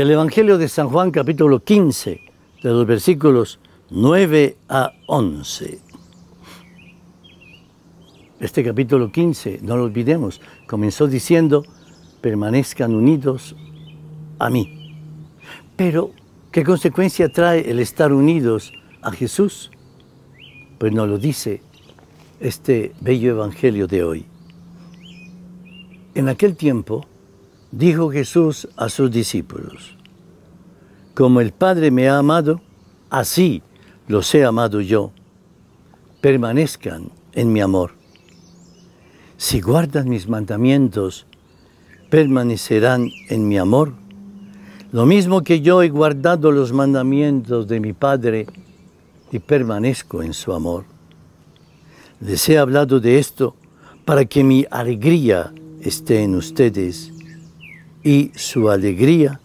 del Evangelio de San Juan capítulo 15, de los versículos 9 a 11. Este capítulo 15, no lo olvidemos, comenzó diciendo, permanezcan unidos a mí. Pero, ¿qué consecuencia trae el estar unidos a Jesús? Pues nos lo dice este bello Evangelio de hoy. En aquel tiempo, dijo Jesús a sus discípulos, Como el Padre me ha amado, así los he amado yo. Permanezcan en mi amor. Si guardan mis mandamientos, permanecerán en mi amor. Lo mismo que yo he guardado los mandamientos de mi Padre y permanezco en su amor. Les he hablado de esto para que mi alegría esté en ustedes y su alegría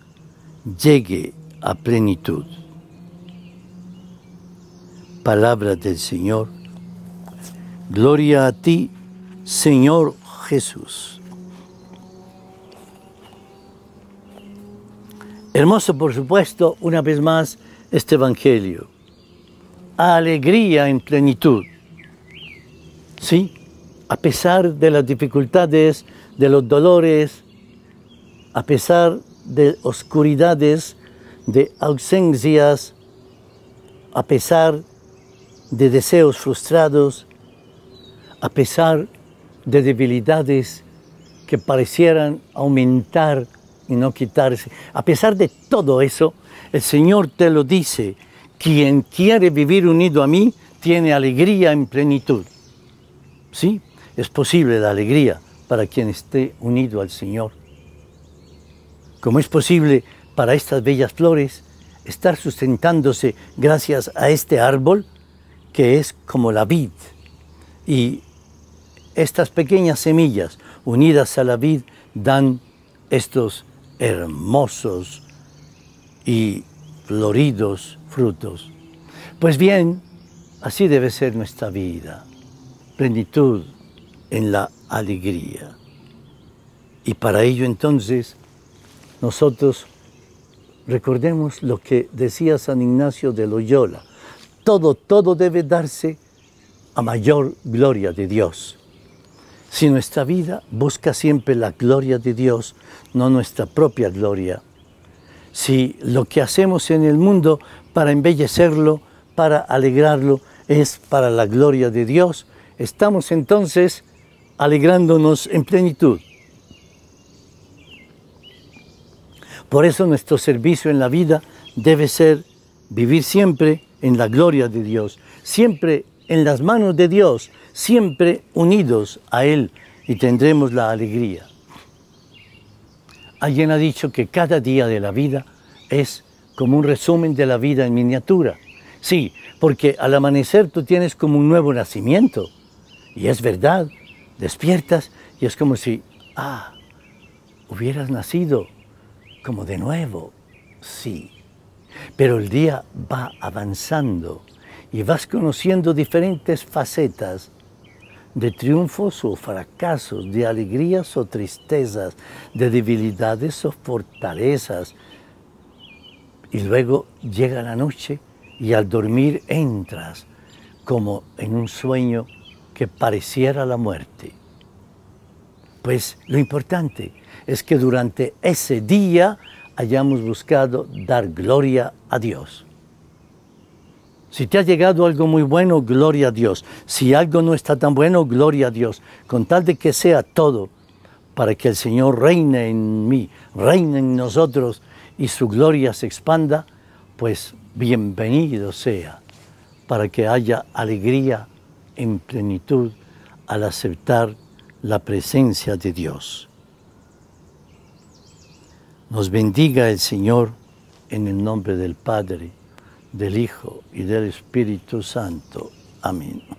llegue a plenitud. Palabra del Señor. Gloria a ti, Señor Jesús. Hermoso, por supuesto, una vez más este Evangelio. Alegría en plenitud. Sí, a pesar de las dificultades, de los dolores, a pesar de oscuridades, de ausencias, a pesar de deseos frustrados, a pesar de debilidades que parecieran aumentar y no quitarse. A pesar de todo eso, el Señor te lo dice, quien quiere vivir unido a mí tiene alegría en plenitud. ¿Sí? Es posible la alegría para quien esté unido al Señor. ¿Cómo es posible para estas bellas flores estar sustentándose gracias a este árbol que es como la vid? Y estas pequeñas semillas unidas a la vid dan estos hermosos y floridos frutos. Pues bien, así debe ser nuestra vida, plenitud en la alegría. Y para ello entonces nosotros recordemos lo que decía San Ignacio de Loyola, todo, todo debe darse a mayor gloria de Dios. Si nuestra vida busca siempre la gloria de Dios, no nuestra propia gloria, si lo que hacemos en el mundo para embellecerlo, para alegrarlo, es para la gloria de Dios, estamos entonces alegrándonos en plenitud. Por eso nuestro servicio en la vida debe ser vivir siempre en la gloria de Dios, siempre en las manos de Dios, siempre unidos a Él y tendremos la alegría. Alguien ha dicho que cada día de la vida es como un resumen de la vida en miniatura. Sí, porque al amanecer tú tienes como un nuevo nacimiento. Y es verdad, despiertas y es como si, ah, hubieras nacido como de nuevo, sí. Pero el día va avanzando y vas conociendo diferentes facetas de triunfos o fracasos, de alegrías o tristezas, de debilidades o fortalezas. Y luego llega la noche y al dormir entras como en un sueño que pareciera la muerte. Pues lo importante es que durante ese día hayamos buscado dar gloria a Dios. Si te ha llegado algo muy bueno, gloria a Dios. Si algo no está tan bueno, gloria a Dios. Con tal de que sea todo para que el Señor reine en mí, reine en nosotros y su gloria se expanda, pues bienvenido sea para que haya alegría en plenitud al aceptar la presencia de Dios. Nos bendiga el Señor en el nombre del Padre, del Hijo y del Espíritu Santo. Amén.